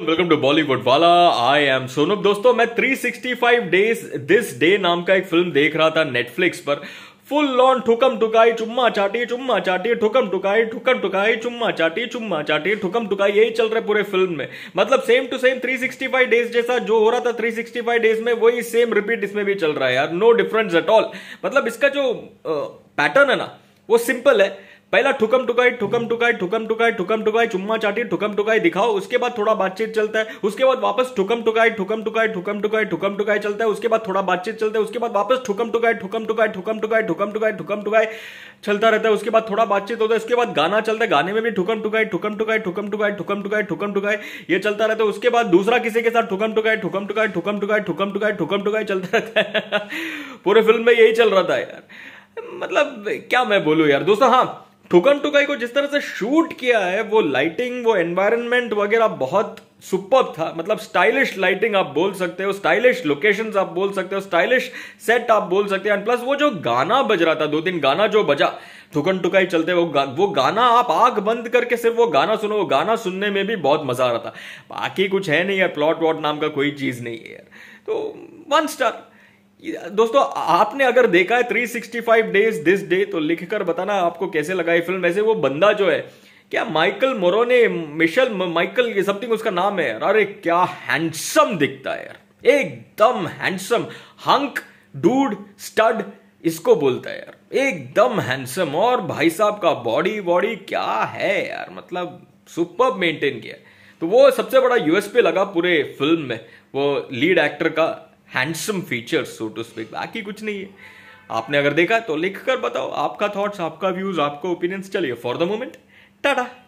welcome to Bollywood वाला I am Sonu दोस्तों मैं 365 डेज दिस डे नाम का एक फिल्म देख रहा था नेटफ्लिक्स पर फुल लॉन ठुकम टुकाई चुम्मा चाटी चुम्मा चाटी ठुकम टुकाई ठुकम टुकाई चुम्मा चाटी चुम्मा चाटी ठुकम टुकाई यही चल रहा है पूरे फिल्म में मतलब सेम टू सेम 365 डेज जैसा जो हो रहा था 365 डेज में वही सेम रिपीट इसमें भी चल रहा है यार नो डिफरेंस एट ऑल मतलब इसका जो पैटर्न uh, है ना वो सिंपल है पहला ठुकम टुकाई ठुकम टुकाई ठुकम टुकाई ठुकम टुकाई चुम्मा चाटी ठुकम टुकाई दिखाओ उसके बाद थोड़ा बातचीत चलता है उसके बाद वापस ठुकम टुकाई ठुकम टुकाई ठुकम टुकाई ठुकम टुकाई चलता है उसके बाद थोड़ा बातचीत चलता है उसके बाद वापस ठुकम टुकाई ठुकम टुकाई ठुकम टुकाई ठुकम टुकाई ठुकम टुकाई चलता रहता है उसके बाद थोड़ा बातचीत होता है उसके बाद गाना चलता है गाने में भी ठुकम टुकाई ठुकम टुकाई ठुकम टुकाई ठुकम टुकाई ठुकम टुकाई ये चलता रहता है उसके बाद दूसरा किसी के साथ ठुकम टुकाई ठुकम टुकाई ठुकम टुकाई ठुकम टुकाई ठुकम टुकाई चलता रहता है पूरे फिल्म में यही चल रहा था यार मतलब क्या मैं बोलू यार दोस्तों हाँ ठुकन टुकाई को जिस तरह से शूट किया है वो लाइटिंग वो एनवायरनमेंट वगैरह बहुत सुपर था मतलब स्टाइलिश लाइटिंग आप बोल सकते हो स्टाइलिश लोकेशंस आप बोल सकते हो स्टाइलिश सेट आप बोल सकते हो एंड प्लस वो जो गाना बज रहा था दो तीन गाना जो बजा ठुकन टुकाई चलते वो गा, वो गाना आप आग बंद करके सिर्फ वो गाना सुनो वो गाना सुनने में भी बहुत मजा आ रहा था बाकी कुछ है नहीं यार प्लॉट वॉट नाम का कोई चीज नहीं है यार तो वन स्टार दोस्तों आपने अगर देखा है 365 डेज दिस डे तो लिखकर बताना आपको कैसे लगा ये फिल्म वैसे वो बंदा जो है क्या माइकल मोरोने मिशेल माइकल ये समथिंग उसका नाम है अरे क्या हैंडसम दिखता है यार एकदम हैंडसम हंक डूड स्टड इसको बोलता है यार एकदम हैंडसम और भाई साहब का बॉडी बॉडी क्या है यार मतलब सुपर मेंटेन किया तो वो सबसे बड़ा यूएसपी लगा पूरे फिल्म में वो लीड एक्टर का handsome features so to speak बाकी कुछ नहीं है आपने अगर देखा तो लिख कर बताओ आपका थॉट्स आपका व्यूज आपका ओपिनियंस चलिए फॉर द मोमेंट टाटा